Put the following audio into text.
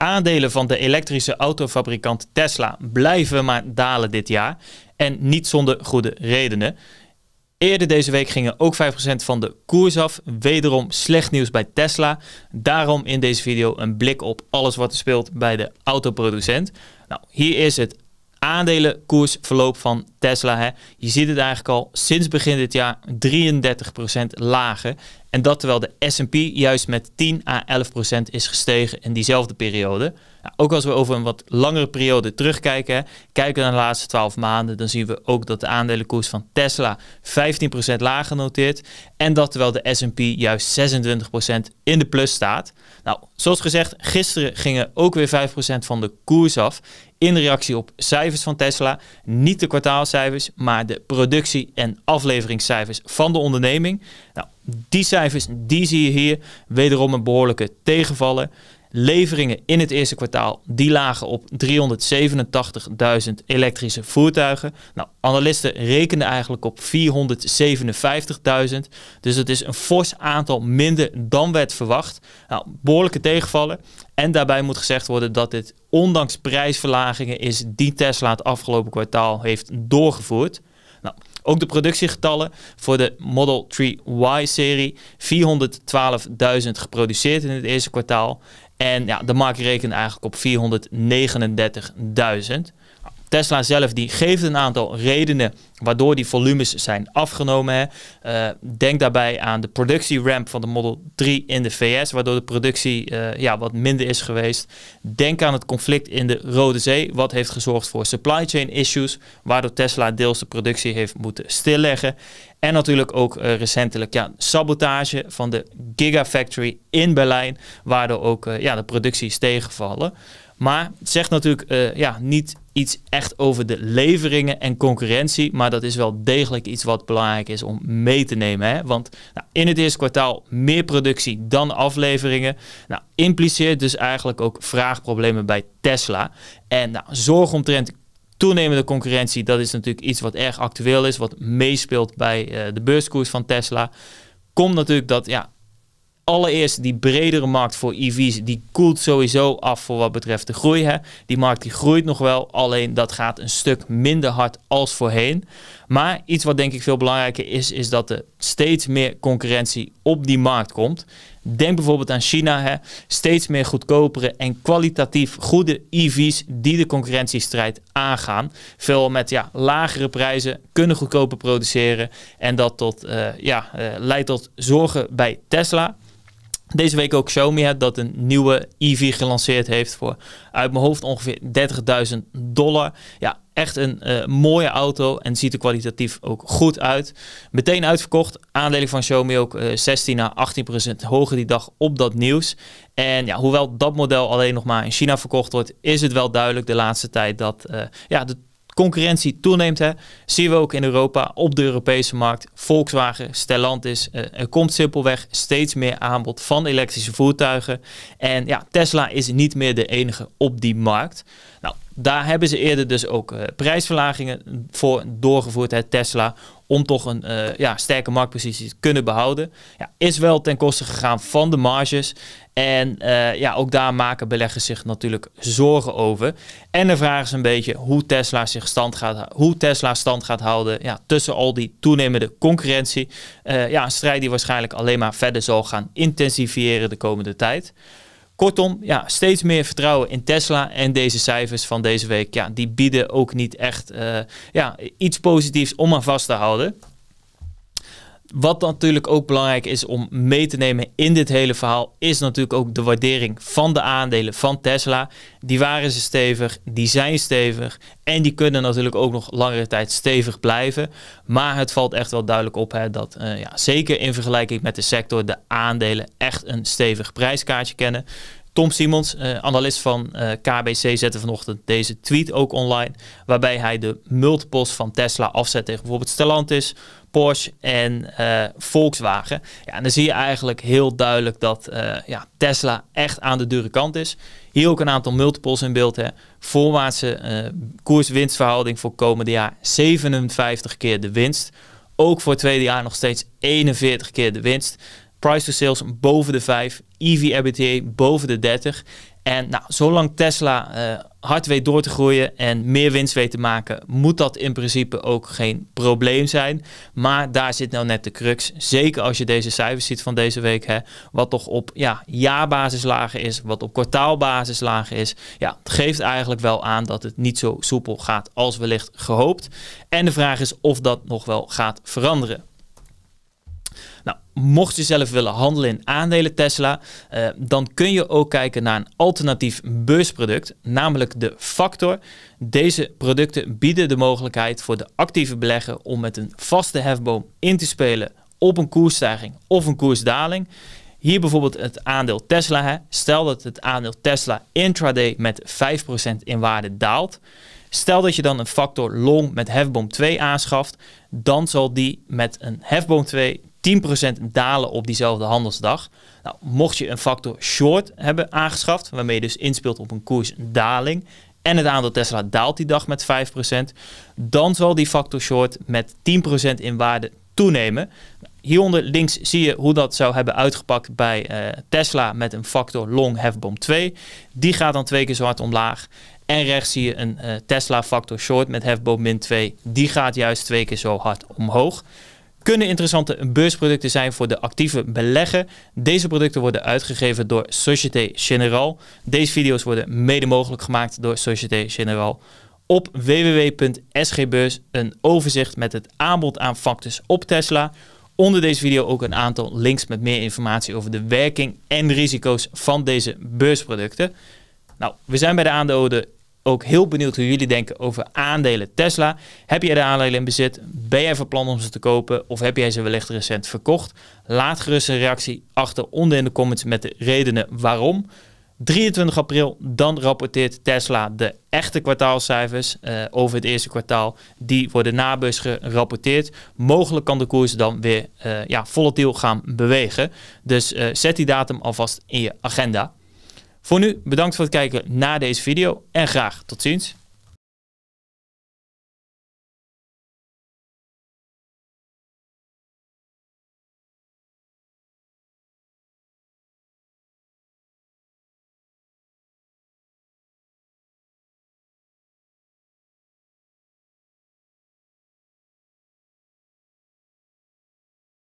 Aandelen van de elektrische autofabrikant Tesla blijven maar dalen dit jaar. En niet zonder goede redenen. Eerder deze week gingen ook 5% van de koers af. Wederom slecht nieuws bij Tesla. Daarom in deze video een blik op alles wat er speelt bij de autoproducent. Nou, hier is het aandelenkoersverloop van Tesla. Hè. Je ziet het eigenlijk al sinds begin dit jaar 33% lager. En dat terwijl de SP juist met 10 à 11% is gestegen in diezelfde periode. Nou, ook als we over een wat langere periode terugkijken, kijken we naar de laatste 12 maanden, dan zien we ook dat de aandelenkoers van Tesla 15% lager noteert en dat terwijl de S&P juist 26% in de plus staat. Nou, zoals gezegd, gisteren gingen ook weer 5% van de koers af in reactie op cijfers van Tesla. Niet de kwartaalcijfers, maar de productie- en afleveringscijfers van de onderneming. Nou, die cijfers, die zie je hier. Wederom een behoorlijke tegenvallen. Leveringen in het eerste kwartaal die lagen op 387.000 elektrische voertuigen. Nou, analisten rekenden eigenlijk op 457.000. Dus dat is een fors aantal minder dan werd verwacht. Nou, behoorlijke tegenvallen. En daarbij moet gezegd worden dat dit ondanks prijsverlagingen is die Tesla het afgelopen kwartaal heeft doorgevoerd. Nou, ook de productiegetallen voor de Model 3 Y-serie. 412.000 geproduceerd in het eerste kwartaal. En ja, de markt rekent eigenlijk op 439.000. Tesla zelf die geeft een aantal redenen waardoor die volumes zijn afgenomen. Eh, denk daarbij aan de productieramp van de Model 3 in de VS, waardoor de productie eh, ja, wat minder is geweest. Denk aan het conflict in de Rode Zee, wat heeft gezorgd voor supply chain issues, waardoor Tesla deels de productie heeft moeten stilleggen. En natuurlijk ook eh, recentelijk ja, sabotage van de Gigafactory in Berlijn, waardoor ook ja, de productie is tegengevallen. Maar het zegt natuurlijk ja, niet iets echt over de leveringen en concurrentie. Maar dat is wel degelijk iets wat belangrijk is om mee te nemen. Hè? Want nou, in het eerste kwartaal meer productie dan afleveringen. Nou, impliceert dus eigenlijk ook vraagproblemen bij Tesla. En nou, zorg omtrent toenemende concurrentie. Dat is natuurlijk iets wat erg actueel is. Wat meespeelt bij eh, de beurskoers van Tesla. Komt natuurlijk dat ja, allereerst die bredere markt voor EV's, die koelt sowieso af voor wat betreft de groei. Hè. Die markt die groeit nog wel, alleen dat gaat een stuk minder hard als voorheen. Maar iets wat denk ik veel belangrijker is, is dat er steeds meer concurrentie op die markt komt. Denk bijvoorbeeld aan China. Hè. Steeds meer goedkopere en kwalitatief goede EV's die de concurrentiestrijd aangaan. Veel met ja, lagere prijzen, kunnen goedkoper produceren. En dat tot, eh, ja, eh, leidt tot zorgen bij Tesla. Deze week ook Xiaomi, hebt dat een nieuwe EV gelanceerd heeft voor uit mijn hoofd ongeveer 30.000 dollar. Ja, echt een eh, mooie auto en ziet er kwalitatief ook goed uit. Meteen uitverkocht. Aandelen van Xiaomi ook 16 à 18 procent hoger die dag op dat nieuws. En ja, hoewel dat model alleen nog maar in China verkocht wordt, is het wel duidelijk de laatste tijd dat eh, ja, de concurrentie toeneemt, hè, zien we ook in Europa op de Europese markt. Volkswagen, Stellantis, uh, er komt simpelweg steeds meer aanbod van elektrische voertuigen. En ja, Tesla is niet meer de enige op die markt. Nou, daar hebben ze eerder dus ook eh, prijsverlagingen voor doorgevoerd, uit Tesla, om toch een eh, ja, sterke marktpositie te kunnen behouden. Ja, is wel ten koste gegaan van de marges. En eh, ja, ook daar maken beleggers zich natuurlijk zorgen over. En dan vragen ze een beetje hoe Tesla, zich stand, gaat, hoe Tesla stand gaat houden ja, tussen al die toenemende concurrentie. ja, een strijd die waarschijnlijk alleen maar verder zal gaan intensiveren de komende tijd. Kortom, ja, steeds meer vertrouwen in Tesla en deze cijfers van deze week, ja, die bieden ook niet echt eh, ja, iets positiefs om aan vast te houden. Wat natuurlijk ook belangrijk is om mee te nemen in dit hele verhaal, is natuurlijk ook de waardering van de aandelen van Tesla. Die waren ze stevig, die zijn stevig en die kunnen natuurlijk ook nog langere tijd stevig blijven. Maar het valt echt wel duidelijk op hè, dat, eh, ja, zeker in vergelijking met de sector, de aandelen echt een stevig prijskaartje kennen. Tom Simons, eh, analist van eh, KBC, zette vanochtend deze tweet ook online. Waarbij hij de multiples van Tesla afzet tegen bijvoorbeeld Stellantis, Porsche en eh, Volkswagen. Ja, en dan zie je eigenlijk heel duidelijk dat eh, ja, Tesla echt aan de dure kant is. Hier ook een aantal multiples in beeld. Hè. Voorwaartse uh, koers-winstverhouding voor komende jaar 57 keer de winst. Ook voor het tweede jaar nog steeds 41 keer de winst. Price to sales boven de 5. EV-EBITDA boven de 30. En nou, zolang Tesla uh, hard weet door te groeien en meer winst weet te maken, moet dat in principe ook geen probleem zijn. Maar daar zit nou net de crux. Zeker als je deze cijfers ziet van deze week, hè, wat toch op ja, jaarbasis lager is, wat op kwartaalbasis lager is. Ja, het geeft eigenlijk wel aan dat het niet zo soepel gaat als wellicht gehoopt. En de vraag is of dat nog wel gaat veranderen. Nou, mocht je zelf willen handelen in aandelen Tesla, eh, dan kun je ook kijken naar een alternatief beursproduct, namelijk de factor. Deze producten bieden de mogelijkheid voor de actieve belegger om met een vaste hefboom in te spelen op een koersstijging of een koersdaling. Hier bijvoorbeeld het aandeel Tesla. Hè. Stel dat het aandeel Tesla intraday met 5% in waarde daalt. Stel dat je dan een factor long met hefboom 2 aanschaft, dan zal die met een hefboom 2 10% dalen op diezelfde handelsdag. Nou, mocht je een factor short hebben aangeschaft, waarmee je dus inspeelt op een koersdaling, en het aandeel Tesla daalt die dag met 5%, dan zal die factor short met 10% in waarde toenemen. Hieronder links zie je hoe dat zou hebben uitgepakt bij eh, Tesla met een factor long hefboom 2. Die gaat dan twee keer zo hard omlaag. En rechts zie je een eh, Tesla factor short met hefboom min 2. Die gaat juist twee keer zo hard omhoog kunnen interessante beursproducten zijn voor de actieve belegger. Deze producten worden uitgegeven door Société Générale. Deze video's worden mede mogelijk gemaakt door Société Générale. Op www.sgbeurs een overzicht met het aanbod aan facties op Tesla. Onder deze video ook een aantal links met meer informatie over de werking en risico's van deze beursproducten. Nou, we zijn bij de Aandeode ook heel benieuwd hoe jullie denken over aandelen Tesla. Heb jij de aandelen in bezit? Ben jij van plan om ze te kopen? Of heb jij ze wellicht recent verkocht? Laat gerust een reactie achter onder in de comments met de redenen waarom. 23 april, dan rapporteert Tesla de echte kwartaalcijfers eh, over het eerste kwartaal. Die worden nabus gerapporteerd. Mogelijk kan de koers dan weer uh, ja, volatiel gaan bewegen. Dus eh, zet die datum alvast in je agenda. Voor nu, bedankt voor het kijken naar deze video en graag tot ziens.